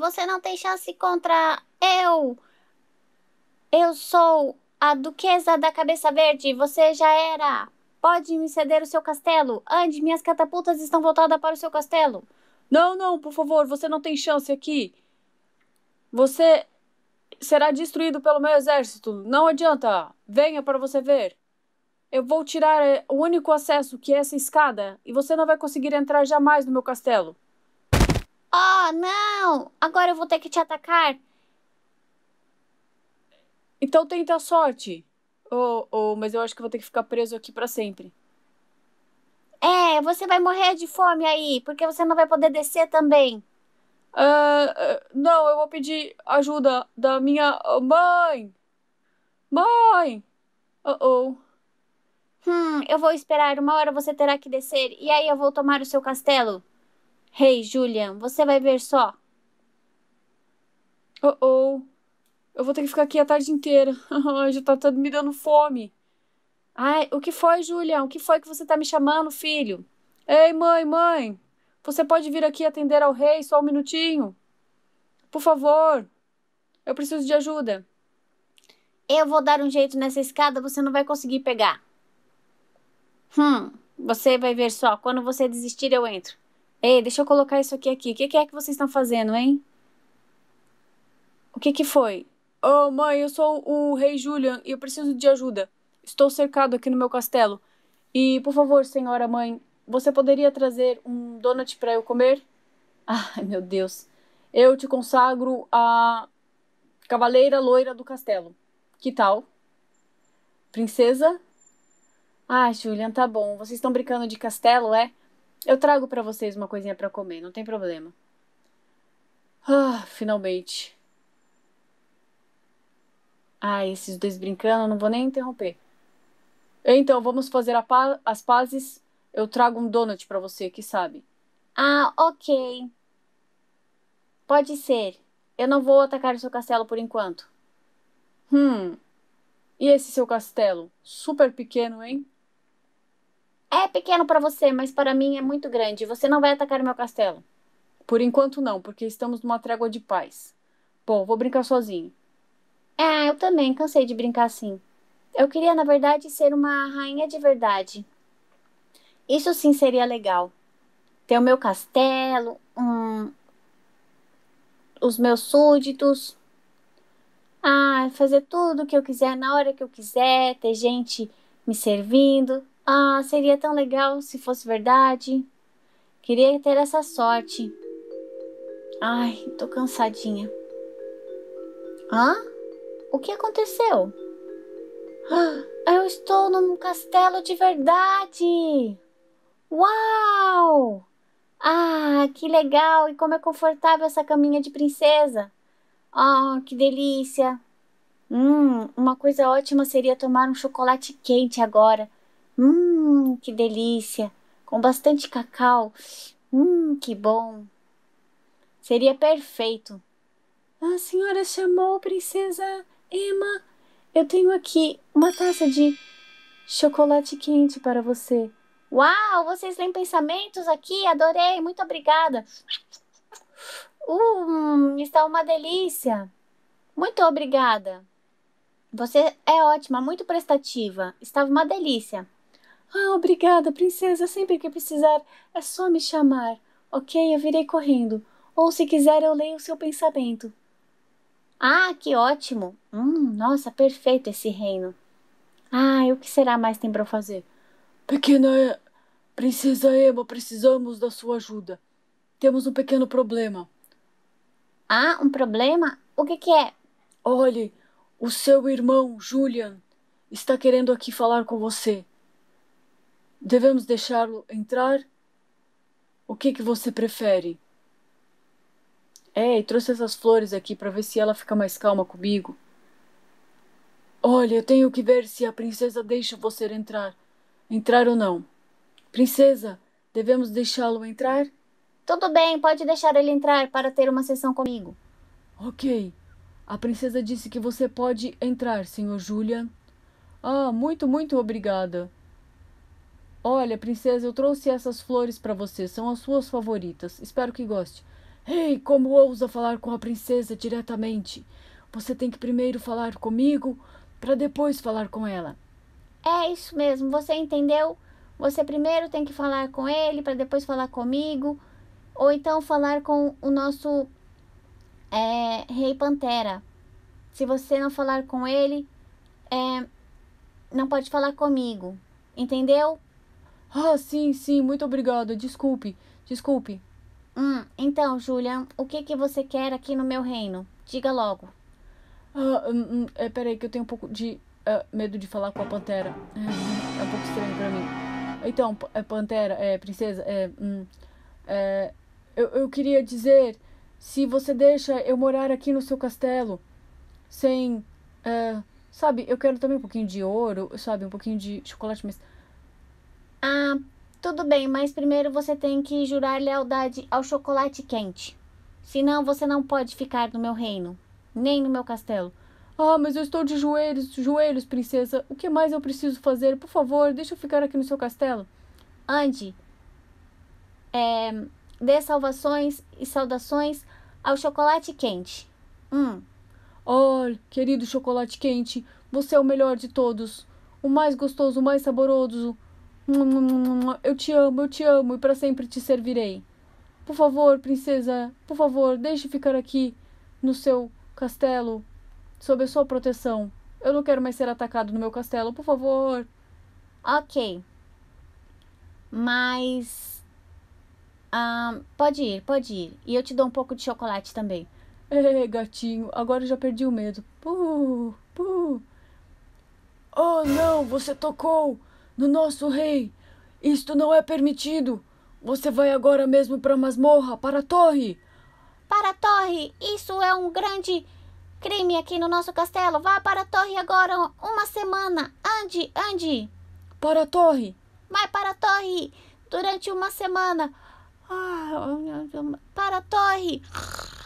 você não tem chance contra eu. Eu sou a duquesa da cabeça verde, você já era. Pode me ceder o seu castelo. Ande, minhas catapultas estão voltadas para o seu castelo. Não, não, por favor, você não tem chance aqui. Você será destruído pelo meu exército. Não adianta. Venha para você ver. Eu vou tirar é, o único acesso que é essa escada e você não vai conseguir entrar jamais no meu castelo. Oh, não! Agora eu vou ter que te atacar. Então tenta a sorte. Oh, oh, mas eu acho que vou ter que ficar preso aqui para sempre. É, você vai morrer de fome aí, porque você não vai poder descer também. Uh, não, eu vou pedir ajuda da minha mãe. Mãe! Oh, oh. Hum, eu vou esperar. Uma hora você terá que descer e aí eu vou tomar o seu castelo. Rei hey, Julian, você vai ver só. Oh oh. Eu vou ter que ficar aqui a tarde inteira. Já tá, tá me dando fome. Ai, o que foi, Julian? O que foi que você tá me chamando, filho? Ei, mãe, mãe. Você pode vir aqui atender ao rei só um minutinho? Por favor. Eu preciso de ajuda. Eu vou dar um jeito nessa escada, você não vai conseguir pegar. Hum, você vai ver só. Quando você desistir, eu entro. Ei, deixa eu colocar isso aqui aqui. O que, que é que vocês estão fazendo, hein? O que que foi? Oh, mãe, eu sou o rei Julian e eu preciso de ajuda. Estou cercado aqui no meu castelo. E, por favor, senhora mãe, você poderia trazer um donut para eu comer? Ai, meu Deus. Eu te consagro a cavaleira loira do castelo. Que tal? Princesa? Ah, Julian, tá bom. Vocês estão brincando de castelo, é? Eu trago para vocês uma coisinha para comer, não tem problema. Ah, finalmente. Ah, esses dois brincando, não vou nem interromper. Então, vamos fazer pa as pazes. Eu trago um donut para você, que sabe. Ah, ok. Pode ser. Eu não vou atacar o seu castelo por enquanto. Hum. E esse seu castelo? Super pequeno, hein? pequeno para você, mas para mim é muito grande. Você não vai atacar o meu castelo. Por enquanto não, porque estamos numa trégua de paz. Bom, vou brincar sozinho. É, eu também cansei de brincar assim. Eu queria, na verdade, ser uma rainha de verdade. Isso sim seria legal. Ter o meu castelo, os meus súditos. Ah, fazer tudo o que eu quiser na hora que eu quiser, ter gente me servindo. Ah, seria tão legal se fosse verdade. Queria ter essa sorte. Ai, tô cansadinha. Hã? O que aconteceu? Ah, eu estou num castelo de verdade! Uau! Ah, que legal! E como é confortável essa caminha de princesa! Oh, que delícia! Hum, uma coisa ótima seria tomar um chocolate quente agora Hum, que delícia! Com bastante cacau. Hum, que bom! Seria perfeito. A senhora chamou, princesa Emma. Eu tenho aqui uma taça de chocolate quente para você. Uau, vocês têm pensamentos aqui? Adorei, muito obrigada. Hum, está uma delícia. Muito obrigada. Você é ótima, muito prestativa. Estava uma delícia. Ah, obrigada, princesa. Sempre que precisar, é só me chamar. Ok, eu virei correndo. Ou se quiser, eu leio o seu pensamento. Ah, que ótimo! Hum, nossa, perfeito esse reino. Ah, e o que será mais tem para fazer? Pequena princesa Emma, precisamos da sua ajuda. Temos um pequeno problema. Ah, um problema? O que, que é? Olhe, o seu irmão, Julian, está querendo aqui falar com você. Devemos deixá-lo entrar? O que, é que você prefere? É, e trouxe essas flores aqui para ver se ela fica mais calma comigo. Olha, eu tenho que ver se a princesa deixa você entrar. Entrar ou não. Princesa, devemos deixá-lo entrar? Tudo bem, pode deixar ele entrar para ter uma sessão comigo. Ok. A princesa disse que você pode entrar, senhor Julian. Ah, muito, muito obrigada. Olha, princesa, eu trouxe essas flores para você. São as suas favoritas. Espero que goste. Ei, como ousa falar com a princesa diretamente? Você tem que primeiro falar comigo para depois falar com ela. É isso mesmo, você entendeu? Você primeiro tem que falar com ele para depois falar comigo, ou então falar com o nosso é, Rei Pantera. Se você não falar com ele, é, não pode falar comigo, entendeu? Ah, sim, sim, muito obrigada. Desculpe, desculpe. Hum, então, Julian, o que, que você quer aqui no meu reino? Diga logo. Ah, hum, hum, é, peraí, que eu tenho um pouco de uh, medo de falar com a Pantera. É, é um pouco estranho pra mim. Então, é, Pantera, é, princesa, é, hum, é, eu, eu queria dizer se você deixa eu morar aqui no seu castelo sem. É, sabe, eu quero também um pouquinho de ouro, sabe, um pouquinho de chocolate, mas. Ah, tudo bem, mas primeiro você tem que jurar lealdade ao chocolate quente. Senão você não pode ficar no meu reino, nem no meu castelo. Ah, mas eu estou de joelhos, joelhos, princesa. O que mais eu preciso fazer? Por favor, deixa eu ficar aqui no seu castelo. Ande, é, dê salvações e saudações ao chocolate quente. Hum. Oh, querido chocolate quente, você é o melhor de todos. O mais gostoso, o mais saboroso, eu te amo, eu te amo e para sempre te servirei. Por favor, princesa, por favor, deixe ficar aqui no seu castelo sob a sua proteção. Eu não quero mais ser atacado no meu castelo, por favor. Ok. Mas. Um, pode ir, pode ir. E eu te dou um pouco de chocolate também. É, gatinho, agora eu já perdi o medo. Puh, puh. Oh, não, você tocou! no nosso rei. Isto não é permitido. Você vai agora mesmo para a masmorra, para a torre. Para a torre! Isso é um grande crime aqui no nosso castelo. Vá para a torre agora, uma semana. Ande, ande. Para a torre. Vai para a torre durante uma semana. Ah, para a torre.